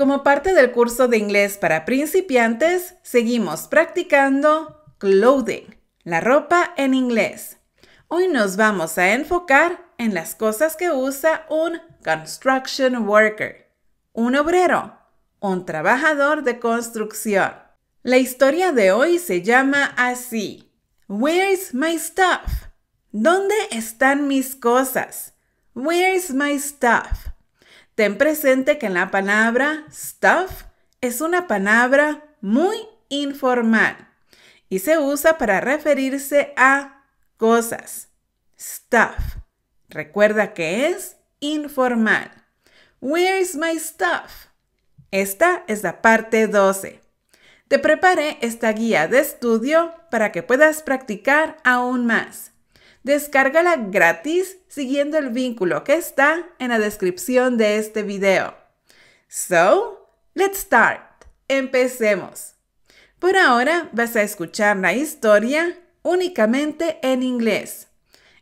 Como parte del curso de inglés para principiantes, seguimos practicando clothing, la ropa en inglés. Hoy nos vamos a enfocar en las cosas que usa un construction worker, un obrero, un trabajador de construcción. La historia de hoy se llama así. Where's my stuff? ¿Dónde están mis cosas? Where's my stuff? Ten presente que la palabra stuff es una palabra muy informal y se usa para referirse a cosas. Stuff. Recuerda que es informal. Where is my stuff? Esta es la parte 12. Te preparé esta guía de estudio para que puedas practicar aún más. Descárgala gratis siguiendo el vínculo que está en la descripción de este video. So, let's start. Empecemos. Por ahora vas a escuchar la historia únicamente en inglés.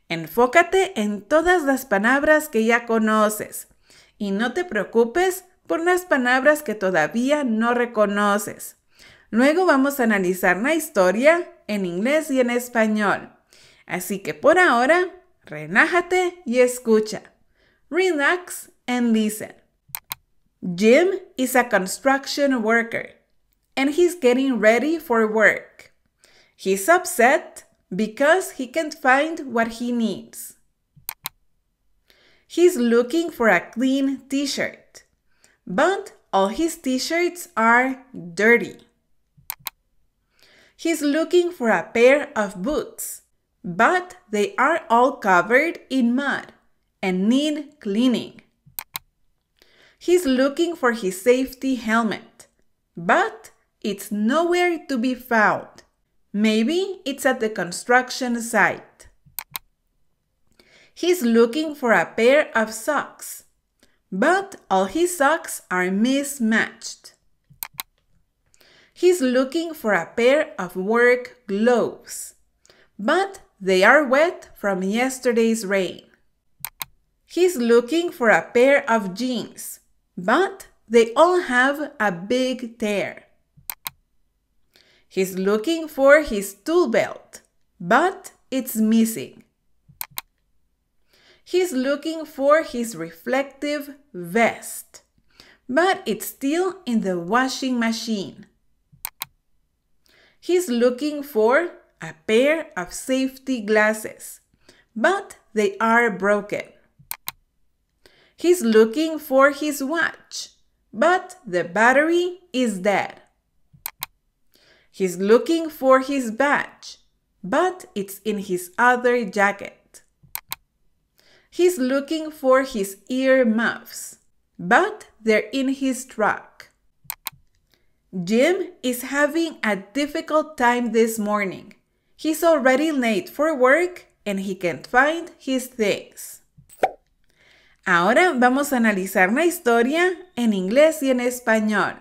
Enfócate en todas las palabras que ya conoces y no te preocupes por las palabras que todavía no reconoces. Luego vamos a analizar la historia en inglés y en español. Así que por ahora, relájate y escucha. Relax and listen. Jim is a construction worker and he's getting ready for work. He's upset because he can't find what he needs. He's looking for a clean t shirt, but all his t shirts are dirty. He's looking for a pair of boots, but they are all covered in mud and need cleaning. He's looking for his safety helmet, but it's nowhere to be found. Maybe it's at the construction site. He's looking for a pair of socks, but all his socks are mismatched. He's looking for a pair of work gloves, but they are wet from yesterday's rain. He's looking for a pair of jeans, but they all have a big tear. He's looking for his tool belt, but it's missing. He's looking for his reflective vest, but it's still in the washing machine. He's looking for a pair of safety glasses, but they are broken. He's looking for his watch, but the battery is dead. He's looking for his badge, but it's in his other jacket. He's looking for his ear muffs, but they're in his truck. Jim is having a difficult time this morning. He's already late for work and he can't find his things. Ahora vamos a analizar la historia en inglés y en español.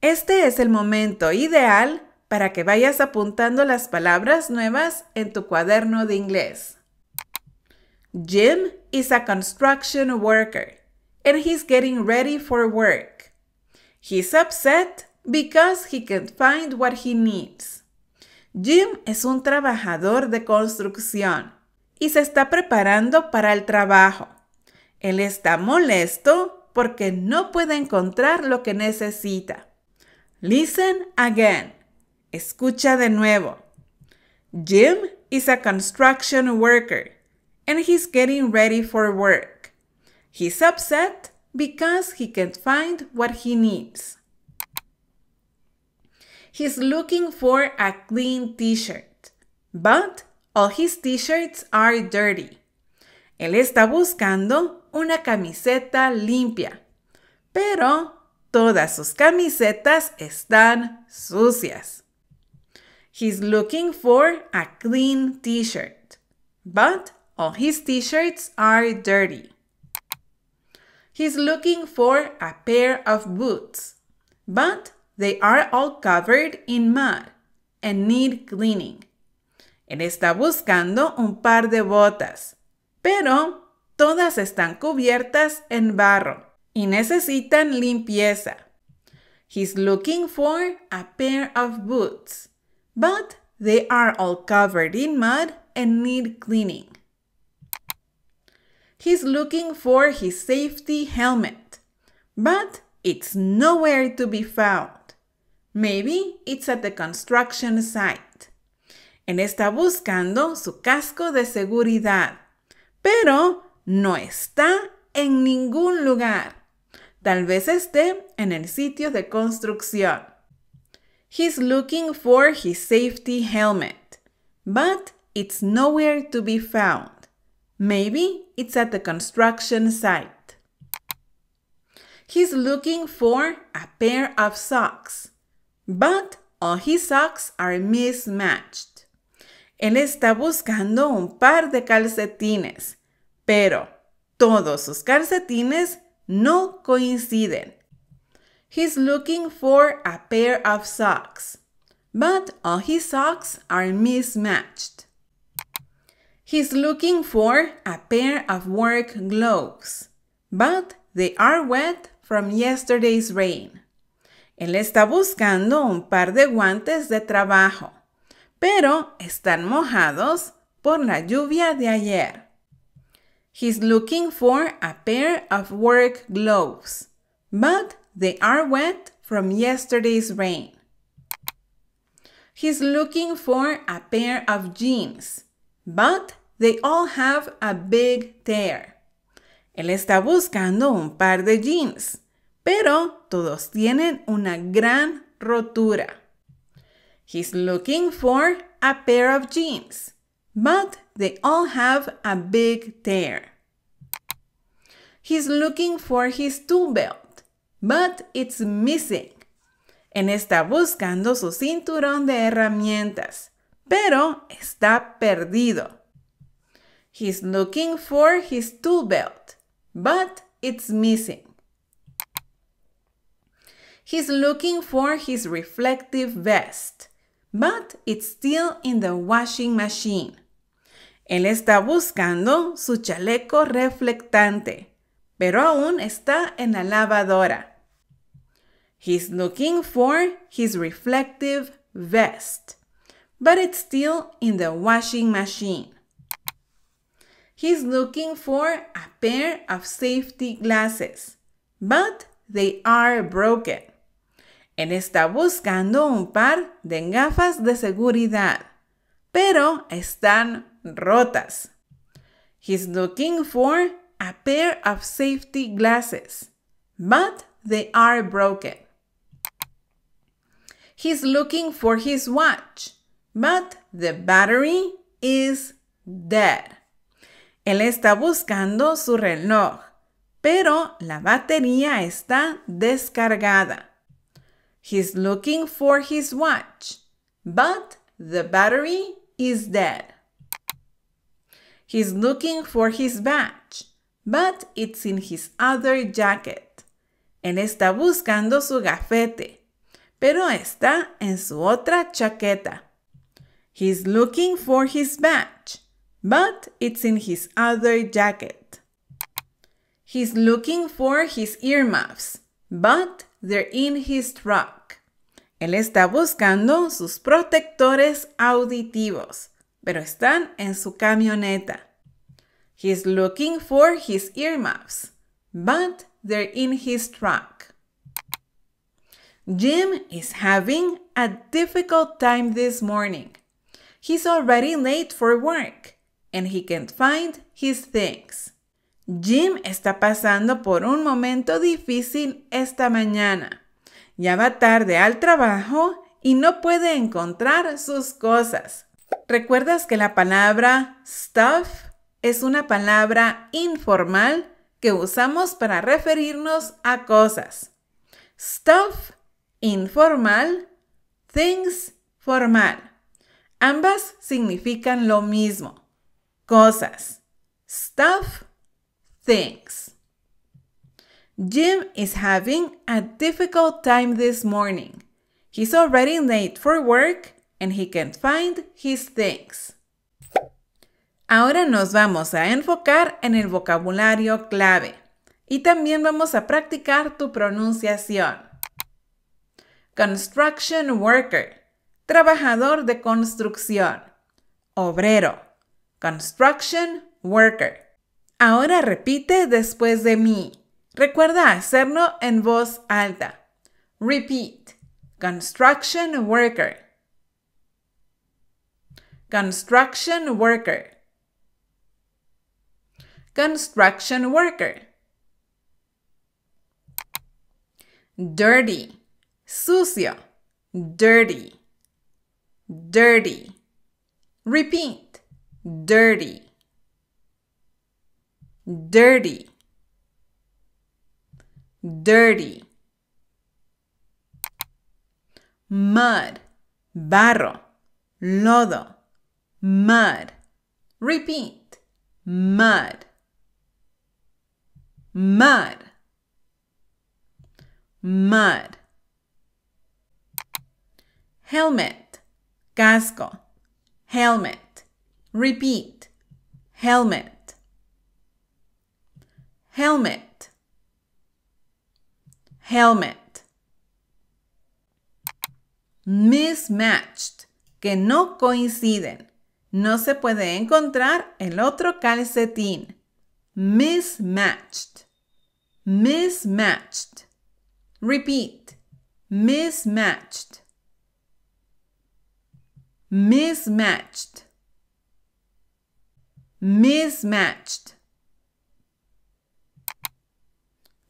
Este es el momento ideal para que vayas apuntando las palabras nuevas en tu cuaderno de inglés. Jim is a construction worker and he's getting ready for work. He's upset because he can't find what he needs. Jim es un trabajador de construcción y se está preparando para el trabajo. Él está molesto porque no puede encontrar lo que necesita. Listen again. Escucha de nuevo. Jim is a construction worker and he's getting ready for work. He's upset because he can't find what he needs. He's looking for a clean t-shirt, but all his t-shirts are dirty. Él está buscando una camiseta limpia, pero todas sus camisetas están sucias. He's looking for a clean t-shirt, but all his t-shirts are dirty. He's looking for a pair of boots, but they are all covered in mud and need cleaning. Él está buscando un par de botas, pero todas están cubiertas en barro y necesitan limpieza. He's looking for a pair of boots, but they are all covered in mud and need cleaning. He's looking for his safety helmet, but it's nowhere to be found. Maybe it's at the construction site. Él está buscando su casco de seguridad, pero no está en ningún lugar. Tal vez esté en el sitio de construcción. He's looking for his safety helmet, but it's nowhere to be found. Maybe it's at the construction site. He's looking for a pair of socks, but all oh, his socks are mismatched. Él está buscando un par de calcetines, pero todos sus calcetines no coinciden. He's looking for a pair of socks, but all oh, his socks are mismatched. He's looking for a pair of work gloves, but they are wet from yesterday's rain. Él está buscando un par de guantes de trabajo, pero están mojados por la lluvia de ayer. He's looking for a pair of work gloves, but they are wet from yesterday's rain. He's looking for a pair of jeans, but they all have a big tear. Él está buscando un par de jeans, pero todos tienen una gran rotura. He's looking for a pair of jeans, but they all have a big tear. He's looking for his tool belt, but it's missing. En está buscando su cinturón de herramientas, pero está perdido. He's looking for his tool belt, but it's missing. He's looking for his reflective vest, but it's still in the washing machine. Él está buscando su chaleco reflectante, pero aún está en la lavadora. He's looking for his reflective vest, but it's still in the washing machine. He's looking for a pair of safety glasses, but they are broken. Él está buscando un par de gafas de seguridad, pero están rotas. He's looking for a pair of safety glasses, but they are broken. He's looking for his watch, but the battery is dead. Él está buscando su reloj, pero la batería está descargada. He's looking for his watch, but the battery is dead. He's looking for his badge, but it's in his other jacket. Él está buscando su gafete, pero está en su otra chaqueta. He's looking for his badge, but it's in his other jacket. He's looking for his earmuffs, but they're in his truck. Él está buscando sus protectores auditivos, pero están en su camioneta. He's looking for his earmuffs, but they're in his truck. Jim is having a difficult time this morning. He's already late for work and he can't find his things. Jim está pasando por un momento difícil esta mañana. Ya va tarde al trabajo y no puede encontrar sus cosas. ¿Recuerdas que la palabra stuff es una palabra informal que usamos para referirnos a cosas? Stuff informal, things formal. Ambas significan lo mismo. Cosas. Stuff things. Jim is having a difficult time this morning. He's already late for work and he can't find his things. Ahora nos vamos a enfocar en el vocabulario clave y también vamos a practicar tu pronunciación. Construction worker, trabajador de construcción, obrero, construction worker. Ahora repite después de mí. Recuerda hacerlo en voz alta. Repeat. Construction worker. Construction worker. Construction worker. Dirty. Sucio. Dirty. Dirty. Repeat. Dirty. dirty, dirty. Mud, barro, lodo, mud. Repeat, mud, mud, mud. Helmet, casco, helmet. Repeat, helmet helmet, helmet. Mismatched, que no coinciden. No se puede encontrar el otro calcetín. Mismatched, mismatched. Repeat, mismatched, mismatched, mismatched.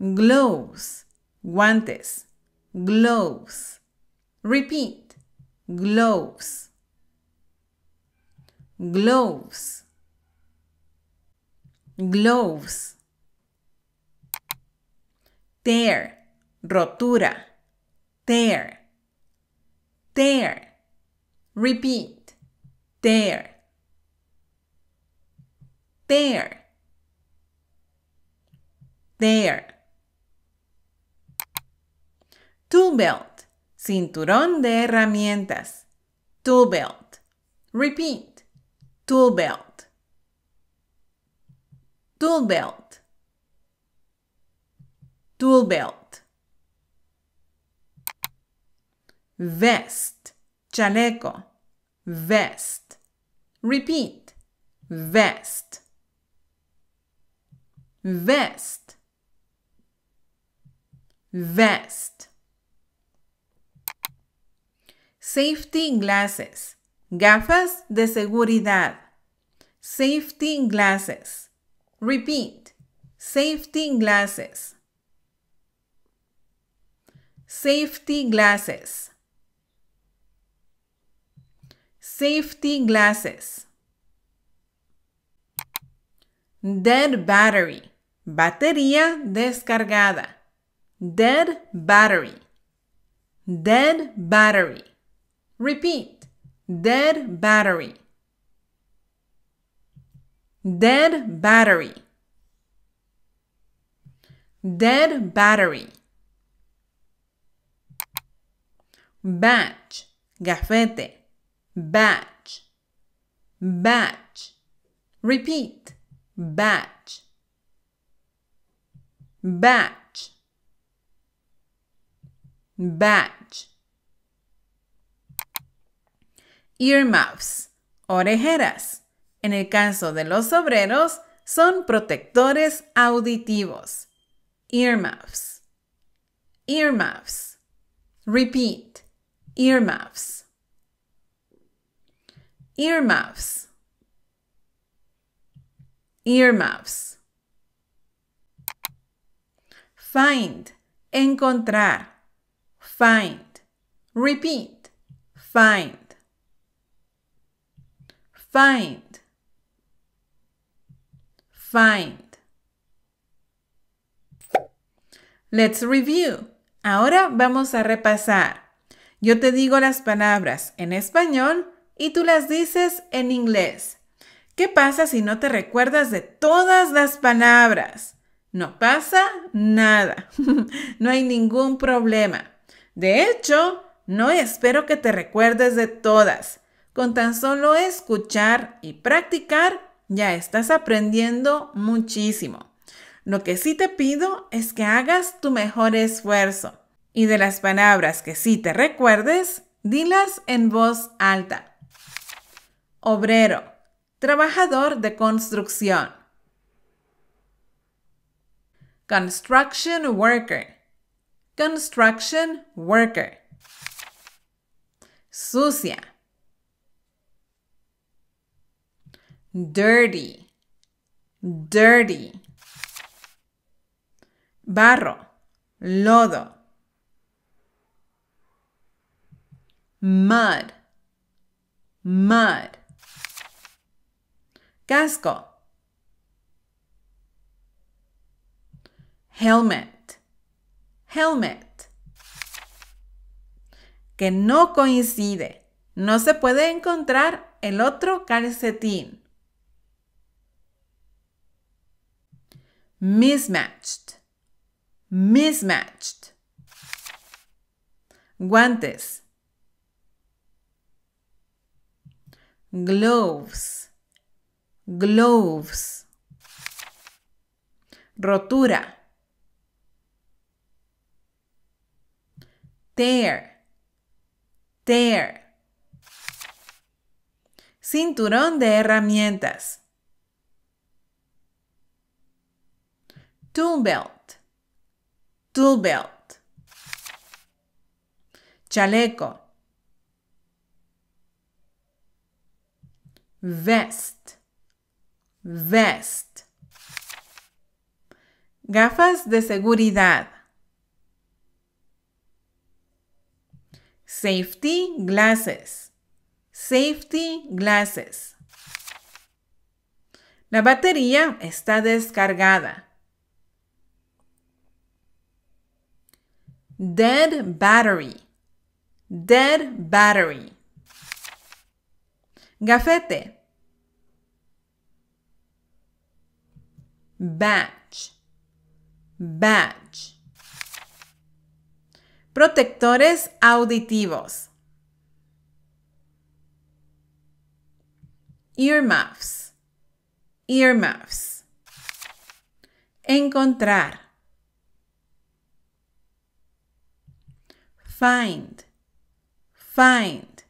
gloves, guantes, gloves. Repeat, gloves, gloves, gloves. Tear, rotura, tear, tear. Repeat, tear, tear, tear. Tool belt. Cinturón de herramientas. Tool belt. Repeat. Tool belt. Tool belt. Tool belt. Vest. Chaleco. Vest. Repeat. Vest. Vest. Vest. Safety glasses. Gafas de seguridad. Safety glasses. Repeat. Safety glasses. Safety glasses. Safety glasses. Dead battery. Batería descargada. Dead battery. Dead battery. Repeat. Dead battery. Dead battery. Dead battery. Batch. Gafete. Batch. Batch. Repeat. Batch. Batch. Batch. earmuffs, orejeras. En el caso de los obreros, son protectores auditivos. Earmuffs. Earmuffs. Repeat. Earmuffs. Earmuffs. Earmuffs. Find. Encontrar. Find. Repeat. Find. Find. Find. Let's review. Ahora vamos a repasar. Yo te digo las palabras en español y tú las dices en inglés. ¿Qué pasa si no te recuerdas de todas las palabras? No pasa nada. no hay ningún problema. De hecho, no espero que te recuerdes de todas. Con tan solo escuchar y practicar, ya estás aprendiendo muchísimo. Lo que sí te pido es que hagas tu mejor esfuerzo y de las palabras que sí te recuerdes, dilas en voz alta. Obrero, trabajador de construcción. Construction worker, construction worker. Sucia, dirty, dirty. Barro, lodo. Mud, mud. Casco. Helmet, helmet. Que no coincide. No se puede encontrar el otro calcetín. mismatched, mismatched. Guantes, gloves, gloves. Rotura, tear, tear. Cinturón de herramientas tool belt, tool belt. Chaleco. Vest, vest. Gafas de seguridad. Safety glasses. Safety glasses. La batería está descargada. Dead battery. Dead battery. Gafete. Batch. Batch. Protectores auditivos. Earmuffs. Earmuffs. Encontrar. Find. Find.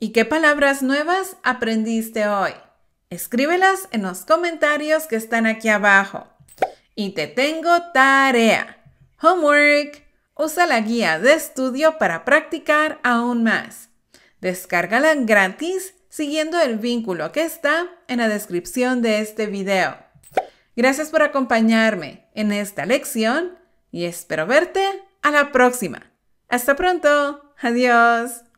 ¿Y qué palabras nuevas aprendiste hoy? Escríbelas en los comentarios que están aquí abajo. Y te tengo tarea. Homework. Usa la guía de estudio para practicar aún más. Descárgala gratis siguiendo el vínculo que está en la descripción de este video. Gracias por acompañarme en esta lección y espero verte a la próxima. Hasta pronto. Adiós.